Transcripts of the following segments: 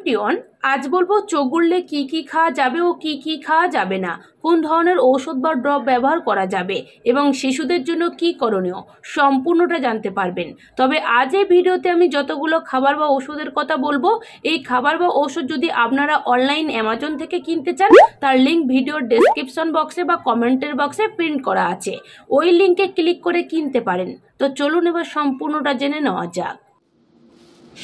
everyone আজ বলবো চোখ গুললে কী কী খাওয়া যাবে ও কী কী খাওয়া যাবে না কোন ধরনের ঔষধ বা ড্রপ ব্যবহার করা যাবে এবং শিশুদের জন্য কি করণীয় সম্পূর্ণটা জানতে পারবেন তবে আজ এই ভিডিওতে আমি যতগুলো খাবার বা ওষুধের কথা বলবো এই খাবার বা ওষুধ যদি আপনারা অনলাইন অ্যামাজন থেকে কিনতে চান তার লিঙ্ক ভিডিওর ডিসক্রিপশন বক্সে বা কমেন্টের বক্সে প্রিন্ট করা আছে ওই লিঙ্কে ক্লিক করে কিনতে পারেন তো চলুন এবার সম্পূর্ণটা জেনে নেওয়া যাক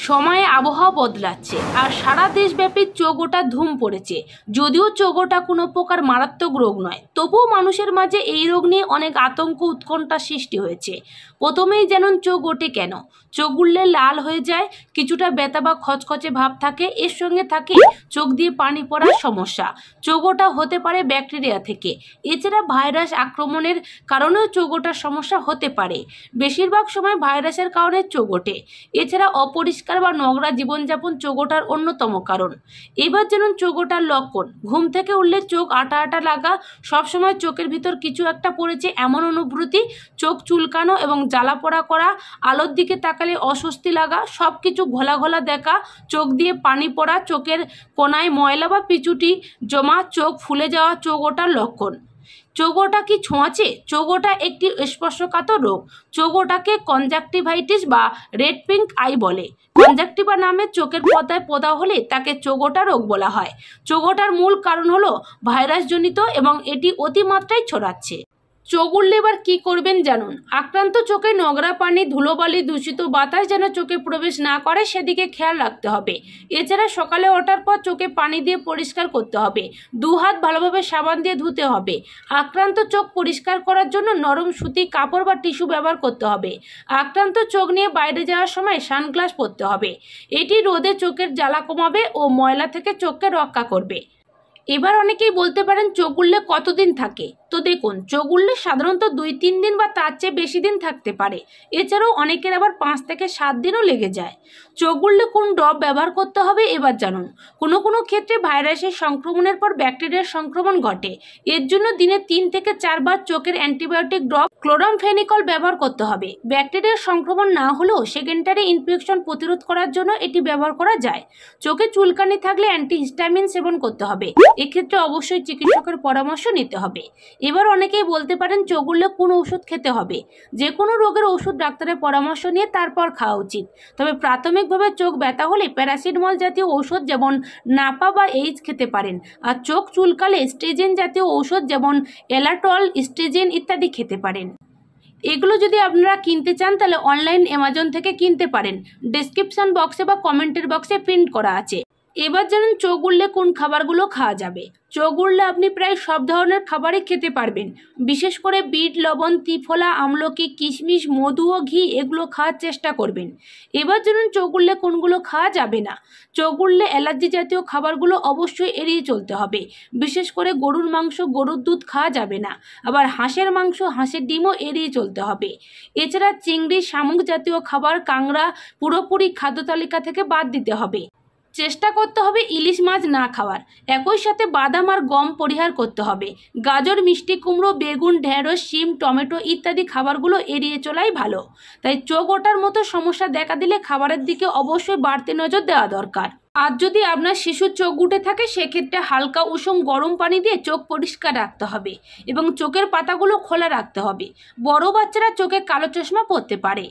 সময়ে আবহাওয়া বদলাচ্ছে আর সারা দেশব্যাপী চোগোটা ধুম পড়েছে যদিও চোগোটা কোনো প্রকার মারাত্মক রোগ নয় তবুও মানুষের মাঝে এই রোগ নিয়ে অনেক আতঙ্ক উৎকণ্ঠা সৃষ্টি হয়েছে প্রথমেই যেন চোখ ওঠে কেন চোখ উঠলে লাল হয়ে যায় কিছুটা ব্যথা বা খচখচে ভাব থাকে এর সঙ্গে থাকে চোখ দিয়ে পানি পড়ার সমস্যা চোগোটা হতে পারে ব্যাকটেরিয়া থেকে এছাড়া ভাইরাস আক্রমণের কারণেও চোগোটার সমস্যা হতে পারে বেশিরভাগ সময় ভাইরাসের কারণে চোখ ওঠে এছাড়া অপরিষ্কার অপরিষ্কার বা নোংরা জীবনযাপন চোগোটার অন্যতম কারণ এবার যেন চোগোটার লক্ষণ ঘুম থেকে উঠলে চোখ আটা আটা লাগা সবসময় চোখের ভিতর কিছু একটা পড়েছে এমন অনুভূতি চোখ চুলকানো এবং জ্বালা পড়া করা আলোর দিকে তাকালে অস্বস্তি লাগা সব কিছু ঘোলা ঘোলা দেখা চোখ দিয়ে পানি পড়া চোখের কোনায় ময়লা বা পিচুটি জমা চোখ ফুলে যাওয়া চোখ ওটার লক্ষণ চোগোটা কি ছোঁয়াচে চোগোটা একটি স্পর্শকাতর রোগ চোগোটাকে কনজাক্টিভাইটিস বা রেড পিঙ্ক আই বলে কনজাক্টিভা নামে চোখের পর্দায় পোদা হলে তাকে চোগোটা রোগ বলা হয় চোগোটার মূল কারণ হলো ভাইরাসজনিত এবং এটি অতিমাত্রায় ছড়াচ্ছে চোখ উঠলে এবার কী করবেন জানুন আক্রান্ত চোখে নোংরা পানি ধুলোবালি দূষিত বাতাস যেন চোখে প্রবেশ না করে সেদিকে খেয়াল রাখতে হবে এছাড়া সকালে ওঠার পর চোখে পানি দিয়ে পরিষ্কার করতে হবে দুহাত ভালোভাবে সাবান দিয়ে ধুতে হবে আক্রান্ত চোখ পরিষ্কার করার জন্য নরম সুতি কাপড় বা টিস্যু ব্যবহার করতে হবে আক্রান্ত চোখ নিয়ে বাইরে যাওয়ার সময় সানগ্লাস পরতে হবে এটি রোদে চোখের জ্বালা কমাবে ও ময়লা থেকে চোখকে রক্ষা করবে এবার অনেকেই বলতে পারেন চোখ উড়লে কতদিন থাকে তো দেখুন চোখ উড়লে সাধারণত দুই তিন দিন বা তার চেয়ে বেশি দিন থাকতে পারে এছাড়াও অনেকের আবার পাঁচ থেকে সাত দিনও লেগে যায় চোখ উড়লে কোন ড্রপ ব্যবহার করতে হবে এবার জানুন কোনো কোনো ক্ষেত্রে ভাইরাসের সংক্রমণের পর ব্যাকটেরিয়ার সংক্রমণ ঘটে এর জন্য দিনে তিন থেকে চারবার চোখের অ্যান্টিবায়োটিক ড্রপ ক্লোরামফেনিকল ব্যবহার করতে হবে ব্যাকটেরিয়ার সংক্রমণ না হলেও সেকেন্ডারি ইনফেকশন প্রতিরোধ করার জন্য এটি ব্যবহার করা যায় চোখে চুলকানি থাকলে অ্যান্টিহিস্টামিন সেবন করতে হবে এক্ষেত্রে অবশ্যই চিকিৎসকের পরামর্শ নিতে হবে এবার অনেকেই বলতে পারেন চোখ কোন ওষুধ খেতে হবে যে কোনো রোগের ওষুধ ডাক্তারের পরামর্শ নিয়ে তারপর খাওয়া উচিত তবে প্রাথমিকভাবে চোখ ব্যথা হলে প্যারাসিডমল জাতীয় ঔষধ যেমন নাপা বা এইচ খেতে পারেন আর চোখ চুলকালে স্টেজেন জাতীয় ঔষধ যেমন এলাটল স্টেজেন ইত্যাদি খেতে পারেন এগুলো যদি আপনারা কিনতে চান তাহলে অনলাইন অ্যামাজন থেকে কিনতে পারেন ডিসক্রিপশান বক্সে বা কমেন্টের বক্সে প্রিন্ট করা আছে এবার জানেন চোখ উড়লে কোন খাবারগুলো খাওয়া যাবে চোখ উড়লে আপনি প্রায় সব ধরনের খাবারই খেতে পারবেন বিশেষ করে বিট লবণ ত্রিফলা আমলকি কিশমিশ মধু ও ঘি এগুলো খাওয়ার চেষ্টা করবেন এবার জানুন চোখ উড়লে কোনগুলো খাওয়া যাবে না চোখ উড়লে অ্যালার্জি জাতীয় খাবারগুলো অবশ্যই এড়িয়ে চলতে হবে বিশেষ করে গরুর মাংস গরুর দুধ খাওয়া যাবে না আবার হাঁসের মাংস হাঁসের ডিমও এড়িয়ে চলতে হবে এছাড়া চিংড়ি শামুক জাতীয় খাবার কাংড়া পুরোপুরি খাদ্য তালিকা থেকে বাদ দিতে হবে চেষ্টা করতে হবে ইলিশ মাছ না খাওয়ার একই সাথে বাদাম আর গম পরিহার করতে হবে গাজর মিষ্টি কুমড়ো বেগুন ঢেঁড়স শিম টমেটো ইত্যাদি খাবারগুলো এড়িয়ে চলাই ভালো তাই চোখ ওঠার মতো সমস্যা দেখা দিলে খাবারের দিকে অবশ্যই বাড়তি নজর দেওয়া দরকার আর যদি আপনার শিশুর চোখ উঠে থাকে সেক্ষেত্রে হালকা উষুম গরম পানি দিয়ে চোখ পরিষ্কার রাখতে হবে এবং চোখের পাতাগুলো খোলা রাখতে হবে বড় বাচ্চারা চোখে কালো চশমা পরতে পারে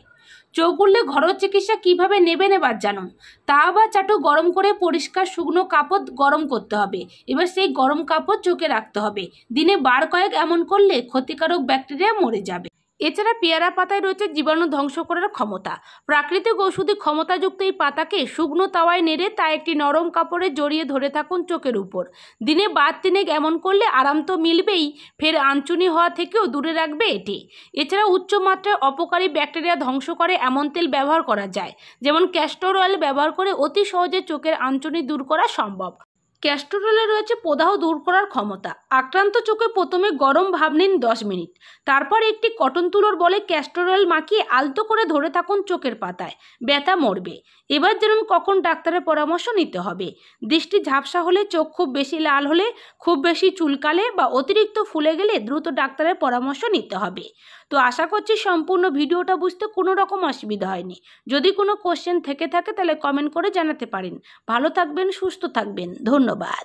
চৌকুল্লে ঘরোয়া চিকিৎসা কিভাবে নেবেন এবার জানুন তা বা চাটু গরম করে পরিষ্কার শুকনো কাপড় গরম করতে হবে এবার সেই গরম কাপড় চোখে রাখতে হবে দিনে বার কয়েক এমন করলে ক্ষতিকারক ব্যাকটেরিয়া মরে যাবে এছাড়া পেয়ারা পাতায় রয়েছে জীবাণু ধ্বংস করার ক্ষমতা প্রাকৃতিক ওষুধি ক্ষমতাযুক্ত এই পাতাকে শুকনো তাওয়ায় নেড়ে তা একটি নরম কাপড়ে জড়িয়ে ধরে থাকুন চোখের উপর দিনে বাদ তিনেক এমন করলে আরাম তো মিলবেই ফের আঞ্চুনি হওয়া থেকেও দূরে রাখবে এটি এছাড়া উচ্চ মাত্রায় অপকারী ব্যাকটেরিয়া ধ্বংস করে এমন তেল ব্যবহার করা যায় যেমন ক্যাস্টর অয়েল ব্যবহার করে অতি সহজে চোখের আঞ্চুনি দূর করা সম্ভব ক্যাস্ট্রোলে রয়েছে প্রদাহ দূর করার ক্ষমতা আক্রান্ত চোখে প্রথমে গরম ভাব নিন দশ মিনিট তারপর একটি কটন তুলোর বলে ক্যাস্ট্রোল মাখিয়ে আলতো করে ধরে থাকুন চোখের পাতায় ব্যথা মরবে এবার যেমন কখন ডাক্তারের পরামর্শ নিতে হবে দৃষ্টি ঝাপসা হলে চোখ খুব বেশি লাল হলে খুব বেশি চুলকালে বা অতিরিক্ত ফুলে গেলে দ্রুত ডাক্তারের পরামর্শ নিতে হবে তো আশা করছি সম্পূর্ণ ভিডিওটা বুঝতে কোনো রকম অসুবিধা হয়নি যদি কোনো কোশ্চেন থেকে থাকে তাহলে কমেন্ট করে জানাতে পারেন ভালো থাকবেন সুস্থ থাকবেন ধন্যবাদ